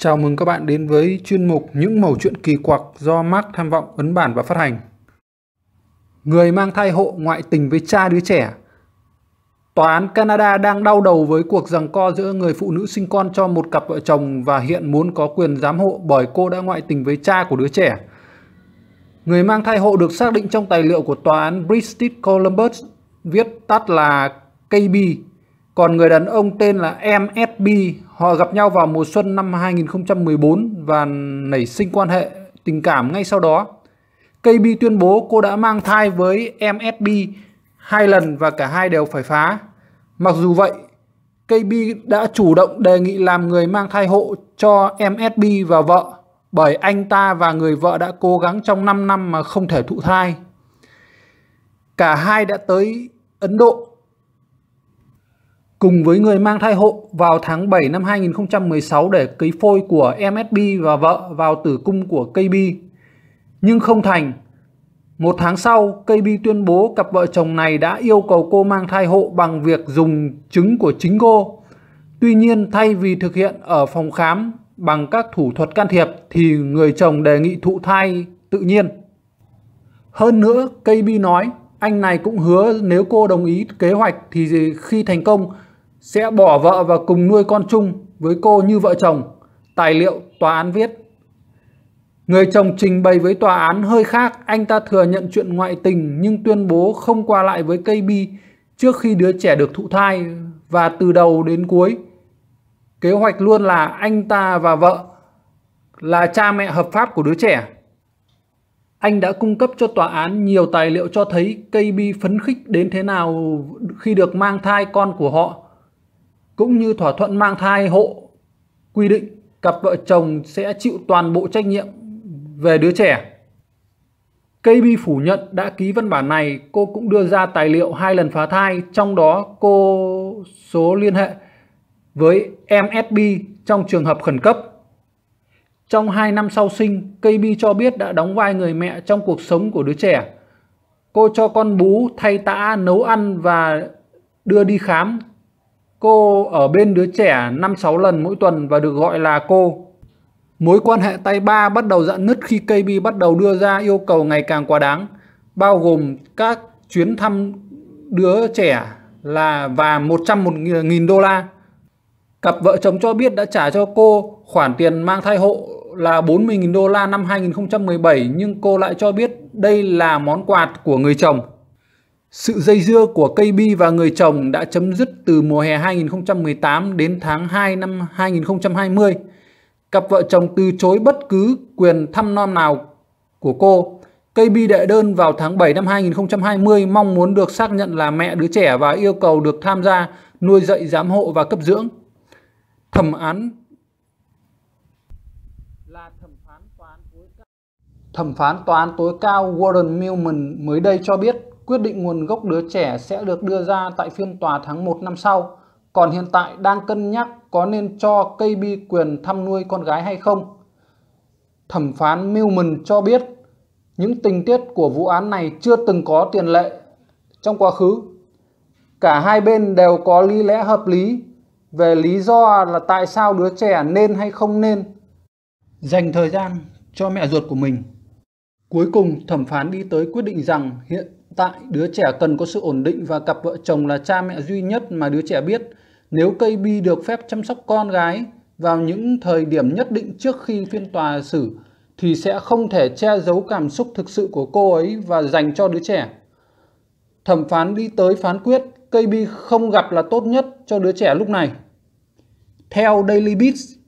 Chào mừng các bạn đến với chuyên mục Những mẩu chuyện kỳ quặc do Mark Tham vọng ấn bản và phát hành. Người mang thai hộ ngoại tình với cha đứa trẻ. Tòa án Canada đang đau đầu với cuộc giằng co giữa người phụ nữ sinh con cho một cặp vợ chồng và hiện muốn có quyền giám hộ bởi cô đã ngoại tình với cha của đứa trẻ. Người mang thai hộ được xác định trong tài liệu của tòa án British Columbus viết tắt là KB còn người đàn ông tên là MSB, họ gặp nhau vào mùa xuân năm 2014 và nảy sinh quan hệ tình cảm ngay sau đó. KB tuyên bố cô đã mang thai với MSB hai lần và cả hai đều phải phá. Mặc dù vậy, KB đã chủ động đề nghị làm người mang thai hộ cho MSB và vợ bởi anh ta và người vợ đã cố gắng trong 5 năm mà không thể thụ thai. Cả hai đã tới Ấn Độ cùng với người mang thai hộ vào tháng 7 năm 2016 để cấy phôi của MSB và vợ vào tử cung của KB. Nhưng không thành. Một tháng sau, KB tuyên bố cặp vợ chồng này đã yêu cầu cô mang thai hộ bằng việc dùng trứng của chính cô. Tuy nhiên, thay vì thực hiện ở phòng khám bằng các thủ thuật can thiệp thì người chồng đề nghị thụ thai tự nhiên. Hơn nữa, KB nói anh này cũng hứa nếu cô đồng ý kế hoạch thì khi thành công sẽ bỏ vợ và cùng nuôi con chung với cô như vợ chồng, tài liệu tòa án viết. Người chồng trình bày với tòa án hơi khác, anh ta thừa nhận chuyện ngoại tình nhưng tuyên bố không qua lại với cây bi trước khi đứa trẻ được thụ thai và từ đầu đến cuối. Kế hoạch luôn là anh ta và vợ là cha mẹ hợp pháp của đứa trẻ. Anh đã cung cấp cho tòa án nhiều tài liệu cho thấy cây bi phấn khích đến thế nào khi được mang thai con của họ cũng như thỏa thuận mang thai hộ quy định cặp vợ chồng sẽ chịu toàn bộ trách nhiệm về đứa trẻ. KB phủ nhận đã ký văn bản này, cô cũng đưa ra tài liệu hai lần phá thai, trong đó cô số liên hệ với MSB trong trường hợp khẩn cấp. Trong 2 năm sau sinh, KB cho biết đã đóng vai người mẹ trong cuộc sống của đứa trẻ. Cô cho con bú thay tã, nấu ăn và đưa đi khám Cô ở bên đứa trẻ 5-6 lần mỗi tuần và được gọi là cô. Mối quan hệ tay ba bắt đầu dạn nứt khi KB bắt đầu đưa ra yêu cầu ngày càng quá đáng, bao gồm các chuyến thăm đứa trẻ là và 101.000 đô la. Cặp vợ chồng cho biết đã trả cho cô khoản tiền mang thai hộ là 40.000 đô la năm 2017 nhưng cô lại cho biết đây là món quà của người chồng. Sự dây dưa của cây bi và người chồng đã chấm dứt từ mùa hè 2018 đến tháng 2 năm 2020. Cặp vợ chồng từ chối bất cứ quyền thăm nom nào của cô. Cây bi đệ đơn vào tháng 7 năm 2020 mong muốn được xác nhận là mẹ đứa trẻ và yêu cầu được tham gia nuôi dạy giám hộ và cấp dưỡng. Thẩm án là thẩm phán toán tối cao. Thẩm phán tòa án tối cao Warren Millman mới đây cho biết quyết định nguồn gốc đứa trẻ sẽ được đưa ra tại phiên tòa tháng 1 năm sau. Còn hiện tại đang cân nhắc có nên cho KB quyền thăm nuôi con gái hay không. Thẩm phán Millman cho biết những tình tiết của vụ án này chưa từng có tiền lệ trong quá khứ. Cả hai bên đều có lý lẽ hợp lý về lý do là tại sao đứa trẻ nên hay không nên dành thời gian cho mẹ ruột của mình. Cuối cùng, thẩm phán đi tới quyết định rằng hiện tại đứa trẻ cần có sự ổn định và cặp vợ chồng là cha mẹ duy nhất mà đứa trẻ biết. Nếu cây bi được phép chăm sóc con gái vào những thời điểm nhất định trước khi phiên tòa xử thì sẽ không thể che giấu cảm xúc thực sự của cô ấy và dành cho đứa trẻ. Thẩm phán đi tới phán quyết, cây bi không gặp là tốt nhất cho đứa trẻ lúc này. Theo Daily Beats,